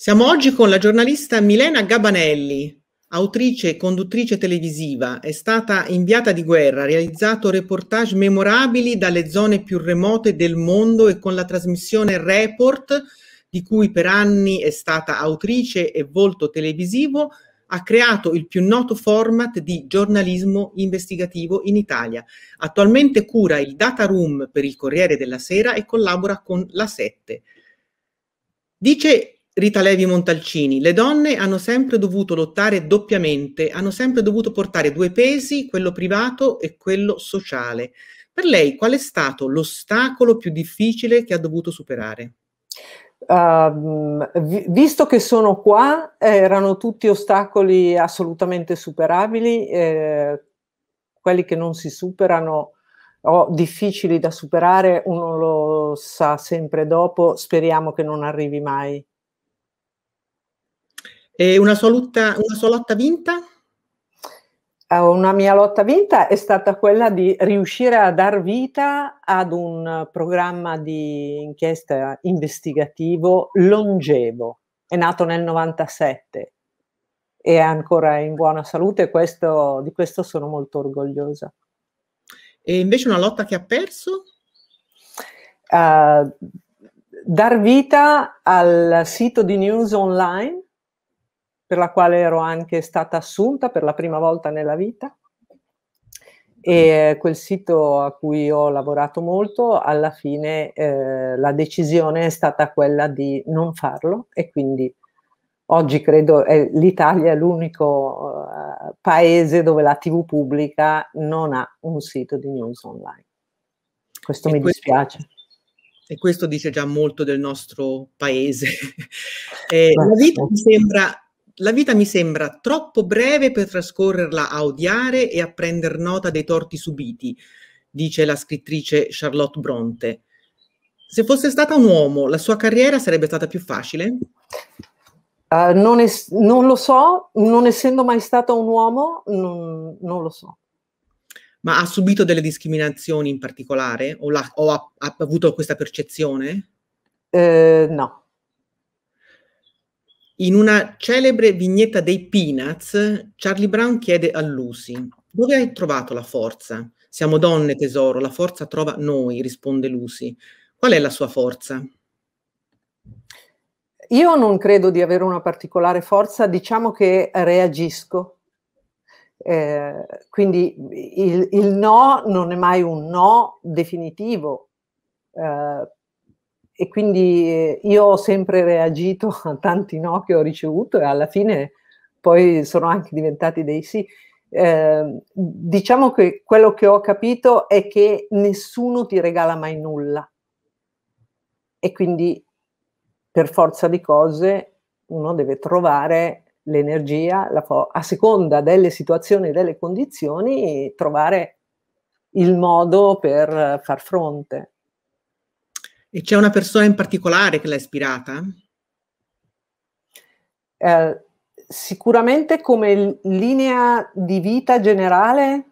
Siamo oggi con la giornalista Milena Gabanelli, autrice e conduttrice televisiva. È stata inviata di guerra, ha realizzato reportage memorabili dalle zone più remote del mondo e con la trasmissione Report, di cui per anni è stata autrice e volto televisivo, ha creato il più noto format di giornalismo investigativo in Italia. Attualmente cura il Data Room per il Corriere della Sera e collabora con La Sette. Dice Rita Levi Montalcini, le donne hanno sempre dovuto lottare doppiamente, hanno sempre dovuto portare due pesi, quello privato e quello sociale. Per lei qual è stato l'ostacolo più difficile che ha dovuto superare? Uh, visto che sono qua, erano tutti ostacoli assolutamente superabili, eh, quelli che non si superano o difficili da superare, uno lo sa sempre dopo, speriamo che non arrivi mai e una, soluta, una sola lotta vinta? Eh, una mia lotta vinta è stata quella di riuscire a dar vita ad un programma di inchiesta investigativo longevo. È nato nel 97 e è ancora in buona salute, questo, di questo sono molto orgogliosa. E invece una lotta che ha perso? Uh, dar vita al sito di news online per la quale ero anche stata assunta per la prima volta nella vita. E quel sito a cui ho lavorato molto, alla fine eh, la decisione è stata quella di non farlo e quindi oggi credo eh, l'Italia è l'unico eh, paese dove la TV pubblica non ha un sito di news online. Questo e mi questo, dispiace. E questo dice già molto del nostro paese. eh, la vita mi sembra la vita mi sembra troppo breve per trascorrerla a odiare e a prendere nota dei torti subiti, dice la scrittrice Charlotte Bronte. Se fosse stata un uomo, la sua carriera sarebbe stata più facile? Uh, non, es- non, lo so, non essendo mai stata un uomo, non, non lo so. Ma ha subito delle discriminazioni in particolare? O, la, o ha, ha, avuto questa percezione? Uh, no. In una celebre vignetta dei Peanuts, Charlie Brown chiede a Lucy, dove hai trovato la forza? Siamo donne, tesoro, la forza trova noi, risponde Lucy. Qual è la sua forza? Io non credo di avere una particolare forza, diciamo che reagisco. Eh, quindi il, il, no non è mai un no definitivo, eh, e quindi eh, io ho sempre reagito a tanti no che ho ricevuto e alla fine poi sono anche diventati dei sì. Eh, diciamo che quello che ho capito è che nessuno ti regala mai nulla e quindi per forza di cose uno deve trovare l'energia a seconda delle situazioni e delle condizioni trovare il modo per far fronte e c'è una persona in particolare che l'ha ispirata? Eh, sicuramente come linea di vita generale,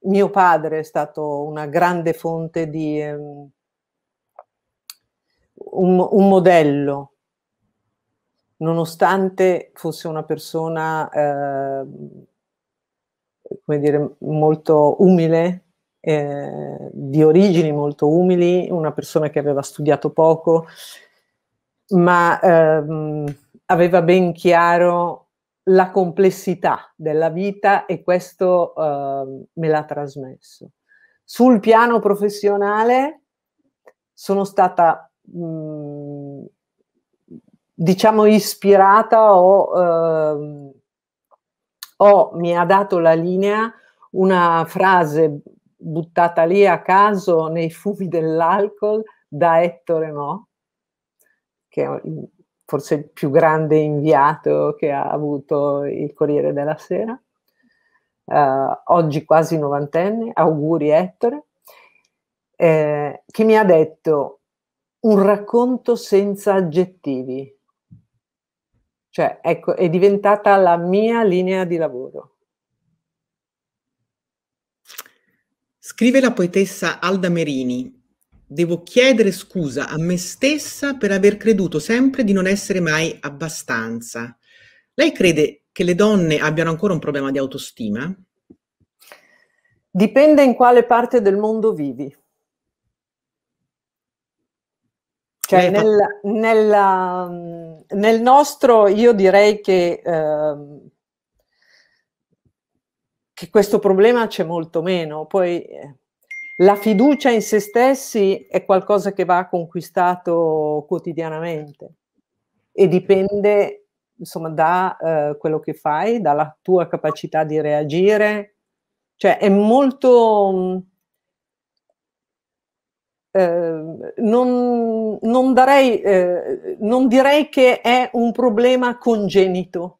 mio padre è stato una grande fonte di um, un, un, modello, nonostante fosse una persona, eh, come dire, molto umile, eh, di origini molto umili, una persona che aveva studiato poco, ma ehm, aveva ben chiaro la complessità della vita e questo eh, me l'ha trasmesso. Sul piano professionale sono stata, mh, mhmm, diciamo, ispirata o, eh, o mi ha dato la linea una frase buttata lì a caso nei fumi dell'alcol da Ettore Mo, che è forse il più grande inviato che ha avuto il Corriere della Sera, eh, oggi quasi novantenne, auguri Ettore, eh, che mi ha detto un racconto senza aggettivi. Cioè, ecco, è diventata la mia linea di lavoro Scrive la poetessa Alda Merini, devo chiedere scusa a me stessa per aver creduto sempre di non essere mai abbastanza. Lei crede che le donne abbiano ancora un problema di autostima? Dipende in quale parte del mondo vivi. Cioè nel, nella, nel, nostro, io direi che eh, che questo problema c'è molto meno. Poi eh, la fiducia in se stessi è qualcosa che va conquistato quotidianamente e dipende insomma da eh, quello che fai, dalla tua capacità di reagire, cioè è molto mm, eh, non, non, darei, eh, non direi che è un problema congenito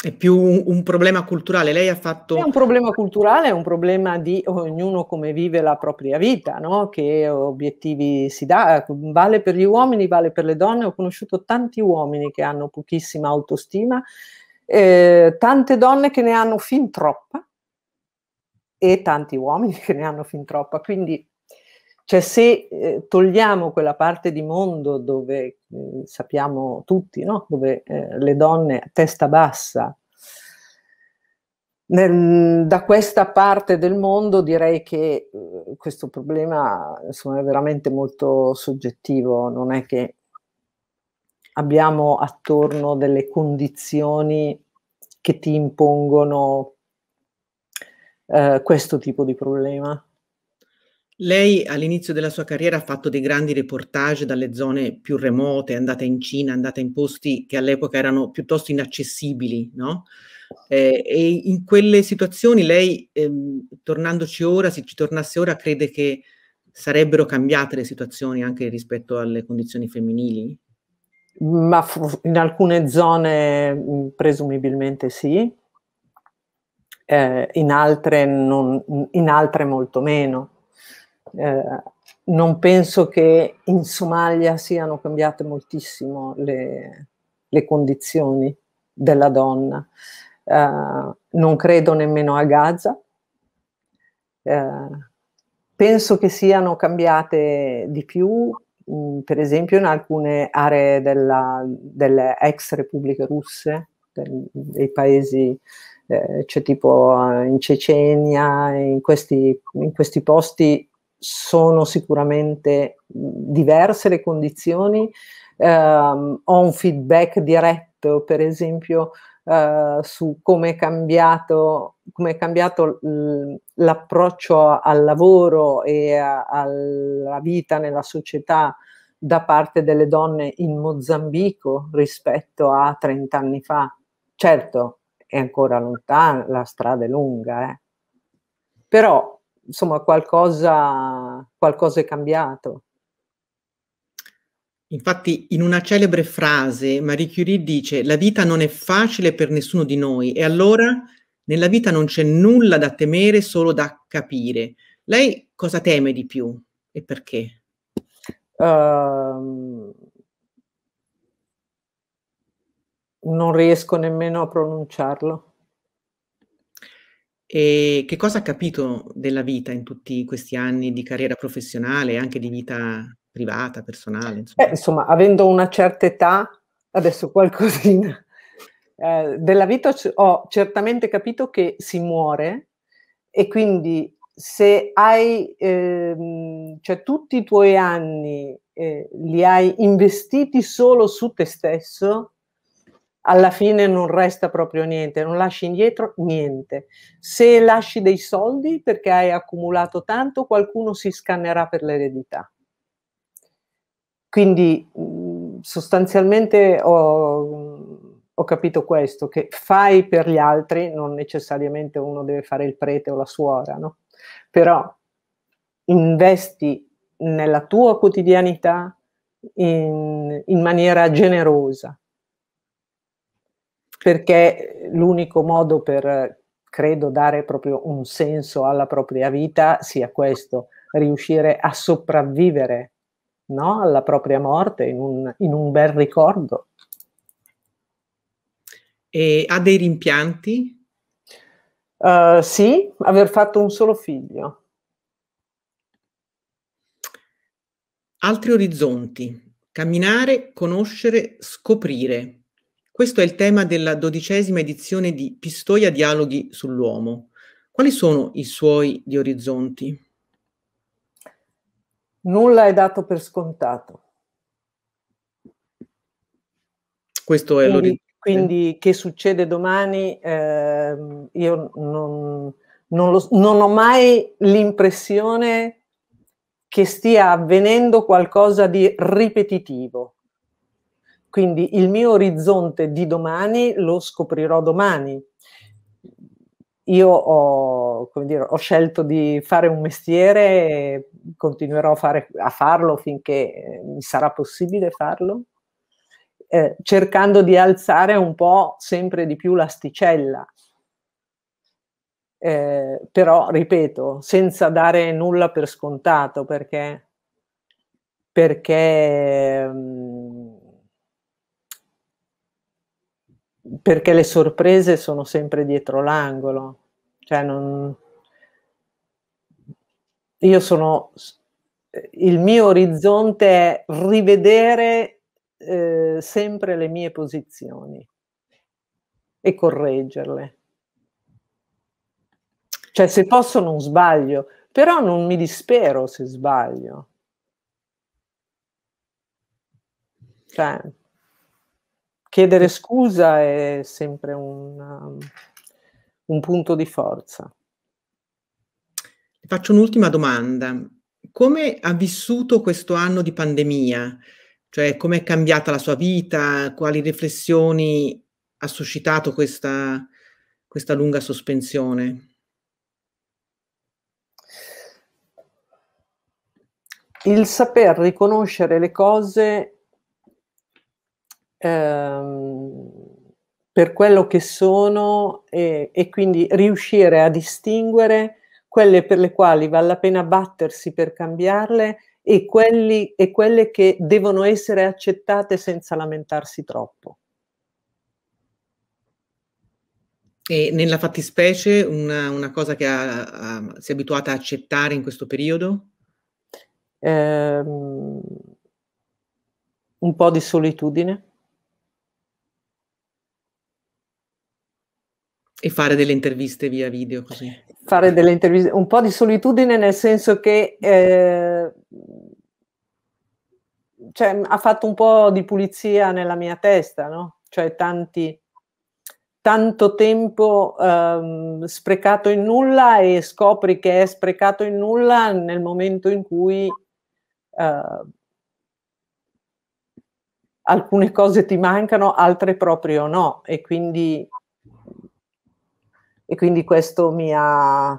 è più un, un, problema culturale. Lei ha fatto. È un problema culturale, è un problema di ognuno come vive la propria vita, no? che obiettivi si dà. Vale per gli uomini, vale per le donne. Ho conosciuto tanti uomini che hanno pochissima autostima, eh, tante donne che ne hanno fin troppa e tanti uomini che ne hanno fin troppa. Quindi cioè se eh, togliamo quella parte di mondo dove eh, sappiamo tutti, no? dove eh, le donne a testa bassa, nel, da questa parte del mondo direi che eh, questo problema insomma, è veramente molto soggettivo, non è che abbiamo attorno delle condizioni che ti impongono eh, questo tipo di problema. Lei all'inizio della sua carriera ha fatto dei grandi reportage dalle zone più remote, è andata in Cina, è andata in posti che all'epoca erano piuttosto inaccessibili, no? Eh, e in quelle situazioni lei, ehm, tornandoci ora, se ci tornasse ora, crede che sarebbero cambiate le situazioni anche rispetto alle condizioni femminili? Ma in alcune zone mm, presumibilmente sì, eh, in, altre non, in altre molto meno. Eh, non penso che in Somalia siano cambiate moltissimo le, le condizioni della donna. Eh, non credo nemmeno a Gaza. Eh, penso che siano cambiate di più, mh, mm, per esempio, in alcune aree della, delle ex repubbliche russe, del, dei paesi eh, c'è cioè tipo eh, in Cecenia, in questi, in questi posti sono sicuramente diverse le condizioni, um, ho un feedback diretto, per esempio, uh, su come è cambiato, com è cambiato l'approccio al lavoro e a, alla vita nella società da parte delle donne in Mozambico rispetto a 30 anni fa. Certo, è ancora lontana, la strada è lunga, eh. però insomma qualcosa, qualcosa è cambiato. Infatti, in una celebre frase, Marie Curie dice: La vita non è facile per nessuno di noi, e allora nella vita non c'è nulla da temere, solo da capire. Lei cosa teme di più e perché? Uh, non riesco nemmeno a pronunciarlo. E che cosa ha capito della vita in tutti questi anni di carriera professionale e anche di vita privata, personale? Cioè, insomma, eh, insomma avendo una certa età, adesso qualcosina eh, della vita ho certamente capito che si muore e quindi se hai, ehm, cioè tutti i tuoi anni eh, li hai investiti solo su te stesso, alla fine non resta proprio niente, non lasci indietro niente. Se lasci dei soldi perché hai accumulato tanto, qualcuno si scannerà per l'eredità. Quindi mhmm, sostanzialmente ho, ho capito questo, che fai per gli altri, non necessariamente uno deve fare il prete o la suora, no? però investi nella tua quotidianità in, in maniera generosa perché l'unico modo per, credo, dare proprio un senso alla propria vita sia questo, riuscire a sopravvivere no? alla propria morte in un, in un bel ricordo. E ha dei rimpianti? Uh, sì, aver fatto un solo figlio. Altri orizzonti, camminare, conoscere, scoprire. Questo è il tema della dodicesima edizione di Pistoia Dialoghi sull'uomo. Quali sono i suoi di orizzonti? Nulla è dato per scontato. Questo è quindi, l'orizzonte. Quindi eh. che succede domani? Eh, io non, non, lo, non ho mai l'impressione che stia avvenendo qualcosa di ripetitivo quindi il mio orizzonte di domani lo scoprirò domani. Io ho, dire, ho scelto di fare un mestiere, e continuerò a, fare, a farlo finché eh, mi sarà possibile farlo, eh, cercando di alzare un po' sempre di più l'asticella. Eh, però, ripeto, senza dare nulla per scontato perché, perché mh, mm, perché le sorprese sono sempre dietro l'angolo. Cioè non... Io sono... Il mio orizzonte è rivedere eh, sempre le mie posizioni e correggerle. Cioè se posso non sbaglio, però non mi dispero se sbaglio. Cioè, chiedere scusa è sempre un, um, un punto di forza. Faccio un'ultima domanda. Come ha vissuto questo anno di pandemia? Cioè, come è cambiata la sua vita? Quali riflessioni ha suscitato questa, questa lunga sospensione? Il saper riconoscere le cose ehm, per quello che sono e, e quindi riuscire a distinguere quelle per le quali vale la pena battersi per cambiarle e, quelli, e, quelle che devono essere accettate senza lamentarsi troppo. E nella fattispecie una, una cosa che ha, ha, si è abituata a accettare in questo periodo? Eh, un po' di solitudine. E fare delle interviste via video così. Fare delle interviste, un po' di solitudine nel senso che eh, cioè, ha fatto un po' di pulizia nella mia testa, no? Cioè tanti, tanto tempo ehm, sprecato in nulla e scopri che è sprecato in nulla nel momento in cui eh, alcune cose ti mancano, altre proprio no. E quindi e quindi questo mi ha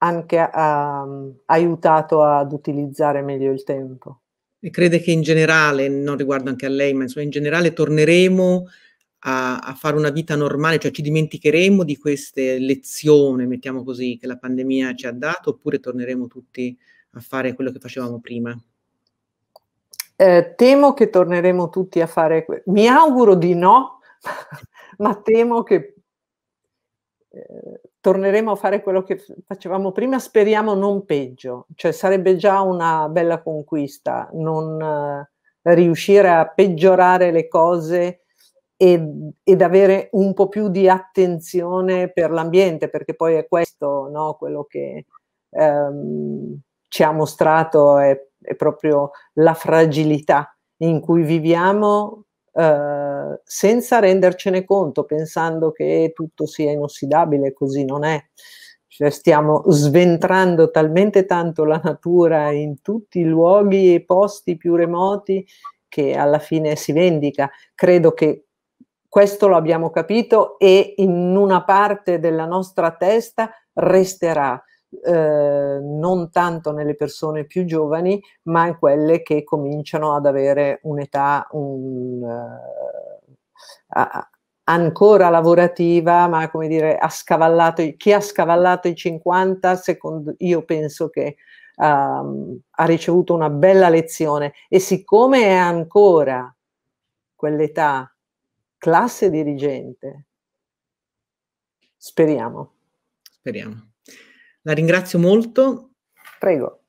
anche um, aiutato ad utilizzare meglio il tempo. E crede che in generale, non riguardo anche a lei, ma insomma in generale torneremo a, a, fare una vita normale, cioè ci dimenticheremo di queste lezioni, mettiamo così, che la pandemia ci ha dato, oppure torneremo tutti a fare quello che facevamo prima? Eh, temo che torneremo tutti a fare, mi auguro di no, ma temo che eh, torneremo a fare quello che facevamo prima, speriamo non peggio, cioè sarebbe già una bella conquista non eh, riuscire a peggiorare le cose ed, ed, avere un po' più di attenzione per l'ambiente, perché poi è questo no, quello che ehm, ci ha mostrato è, è proprio la fragilità in cui viviamo eh, senza rendercene conto, pensando che tutto sia inossidabile, così non è. Cioè stiamo sventrando talmente tanto la natura in tutti i luoghi e posti più remoti che alla fine si vendica. Credo che questo lo abbiamo capito e in una parte della nostra testa resterà eh, non tanto nelle persone più giovani, ma in quelle che cominciano ad avere un'età un, uh, ancora lavorativa, ma come dire, ha scavallato, chi ha scavallato i 50, secondo, io penso che um, ha ricevuto una bella lezione e siccome è ancora quell'età classe dirigente, speriamo. Speriamo. La ringrazio molto. Prego.